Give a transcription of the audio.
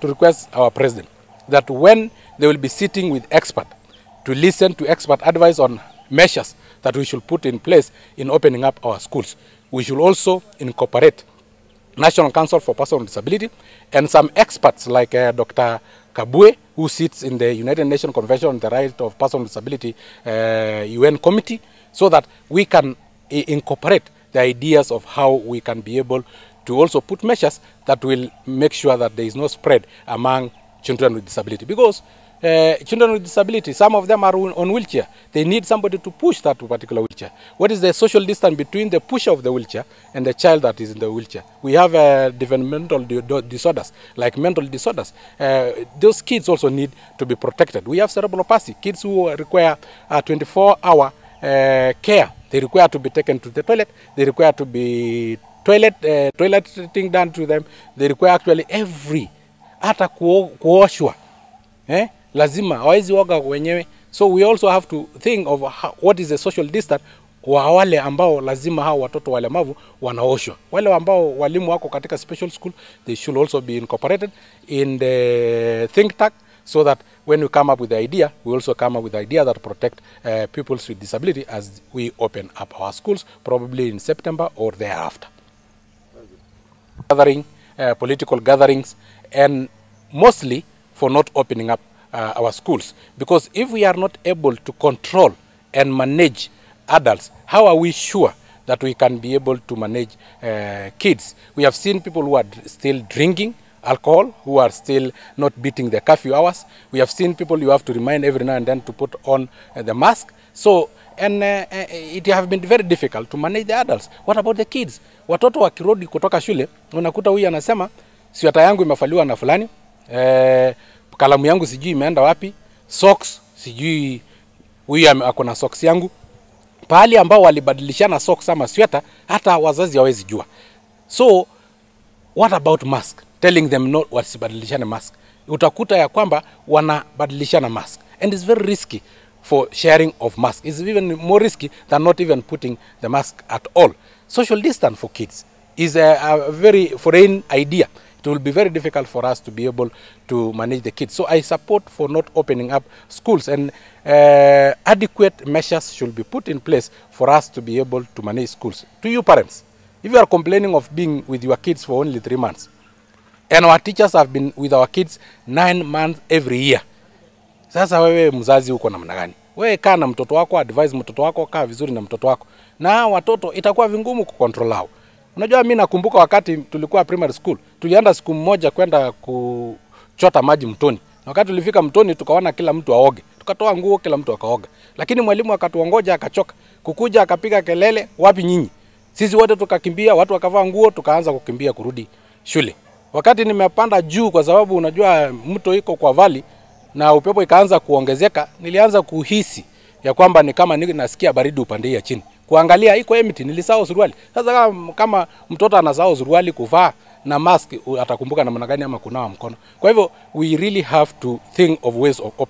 to request our president that when they will be sitting with expert to listen to expert advice on measures that we should put in place in opening up our schools. We should also incorporate National Council for Persons with Disability and some experts like uh, Dr. Kabue, who sits in the United Nations Convention on the Right of Persons with Disability uh, UN Committee, so that we can uh, incorporate the ideas of how we can be able to also put measures that will make sure that there is no spread among children with disability. Because uh, children with disability, some of them are on wheelchair. They need somebody to push that particular wheelchair. What is the social distance between the pusher of the wheelchair and the child that is in the wheelchair? We have uh, developmental disorders, like mental disorders. Uh, those kids also need to be protected. We have cerebral palsy, kids who require 24-hour uh, care They require to be taken to the toilet. They require to be toilet uh, toilet thing done to them. They require actually every hata kuoshwa eh? Lazima hawezi woga wenyewe, so we also have to think of how, what is the social distance wa wale ambao lazima hao watoto walemavu wanaoshwa. Wale ambao walimu wako katika special school, they should also be incorporated in the think tank so that when we come up with the idea, we also come up with the idea that protect uh, pupils with disability as we open up our schools, probably in September or thereafter. Gathering, uh, political gatherings, and mostly for not opening up uh, our schools. Because if we are not able to control and manage adults, how are we sure that we can be able to manage uh, kids? We have seen people who are still drinking, alcohol who are still not beating the curfew hours. We have seen people you have to remind every now and then to put on uh, the mask. So and uh, uh it have been very difficult to manage the adults. What about the kids? Watoto wakirudi kutoka shule unakuta huyu anasema sweta yangu imefaliwa na fulani, eh, kalamu yangu sijui imeenda wapi, socks sijui huyu ako na socks yangu. Pahali ambao walibadilishana socks ama sweta, hata wazazi hawezi jua. So What about mask? Telling them no, wasibadilishane mask. Utakuta ya kwamba wanabadilishana mask and it's very risky for sharing of mask. It's even more risky than not even putting the mask at all. Social distance for kids is a, a very foreign idea. It will be very difficult for us to be able to manage the kids. So I support for not opening up schools and uh, adequate measures should be put in place for us to be able to manage schools. To you parents, If you are complaining of being with your kids for only three months, and our teachers have been with our kids nine months every year, sasa wewe mzazi uko namna gani? Wewe kaa na mtoto wako, advise mtoto wako, kaa vizuri na mtoto wako, na watoto itakuwa vingumu kucontrol hao. Unajua, mi nakumbuka wakati tulikuwa primary school, tulienda siku mmoja kwenda kuchota maji mtoni, na wakati tulifika mtoni tukaona kila mtu aoge, tukatoa nguo, kila mtu akaoga, lakini mwalimu akatuongoja, akachoka kukuja, akapiga kelele, wapi nyinyi? Sisi wote tukakimbia, watu wakavaa nguo, tukaanza kukimbia kurudi shule. Wakati nimepanda juu, kwa sababu unajua mto iko kwa vali na upepo ikaanza kuongezeka, nilianza kuhisi ya kwamba ni kama nasikia baridi upande ya chini. Kuangalia iko empty, nilisahau suruali. Sasa kama, kama mtoto anasahau suruali kuvaa na mask, atakumbuka namna gani ama kunawa mkono? Kwa hivyo we really have to think of ways of